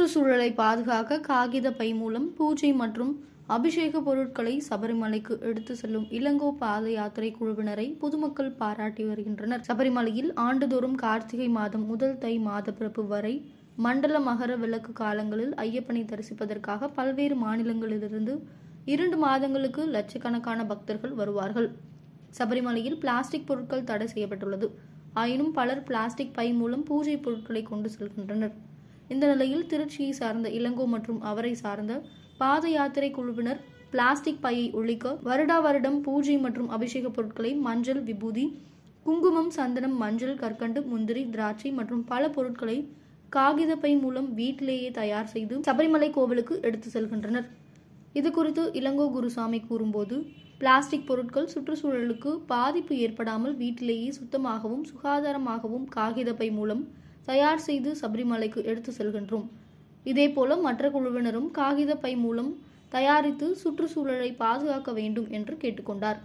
சுற்றுச்சூழலை பாதுகாக்க காகித பை மூலம் பூஜை மற்றும் அபிஷேக பொருட்களை சபரிமலைக்கு எடுத்து செல்லும் இளங்கோ பாத யாத்திரை குழுவினரை பொதுமக்கள் பாராட்டி வருகின்றனர் சபரிமலையில் ஆண்டுதோறும் கார்த்திகை மாதம் முதல் தை மாதப்பிறப்பு வரை மண்டல மகர விளக்கு காலங்களில் ஐயப்பனை தரிசிப்பதற்காக பல்வேறு மாநிலங்களிலிருந்து இரண்டு மாதங்களுக்கு லட்சக்கணக்கான பக்தர்கள் வருவார்கள் சபரிமலையில் பிளாஸ்டிக் பொருட்கள் தடை செய்யப்பட்டுள்ளது ஆயினும் பலர் பிளாஸ்டிக் பை மூலம் பூஜை பொருட்களை கொண்டு செல்கின்றனர் இந்த நிலையில் திருச்சியை சார்ந்த இளங்கோ மற்றும் அவரை சார்ந்த பாத யாத்திரை குழுவினர் பிளாஸ்டிக் பையை ஒழிக்க வருடா வருடம் பூஜை மற்றும் அபிஷேக பொருட்களை மஞ்சள் விபூதி குங்குமம் சந்தனம் மஞ்சள் கற்கண்டு முந்திரி திராட்சை மற்றும் பல பொருட்களை காகித பை மூலம் வீட்டிலேயே தயார் செய்து சபரிமலை கோவிலுக்கு எடுத்து செல்கின்றனர் இது குறித்து இளங்கோ குருசாமி கூறும்போது பிளாஸ்டிக் பொருட்கள் சுற்றுச்சூழலுக்கு பாதிப்பு ஏற்படாமல் வீட்டிலேயே சுத்தமாகவும் சுகாதாரமாகவும் காகித பை மூலம் தயார் செய்து சபரிமலைக்கு எடுத்து செல்கின்றோம் இதேபோல மற்ற குழுவினரும் காகித பை மூலம் தயாரித்து சுற்றுச்சூழலை பாதுகாக்க வேண்டும் என்று கேட்டுக்கொண்டார்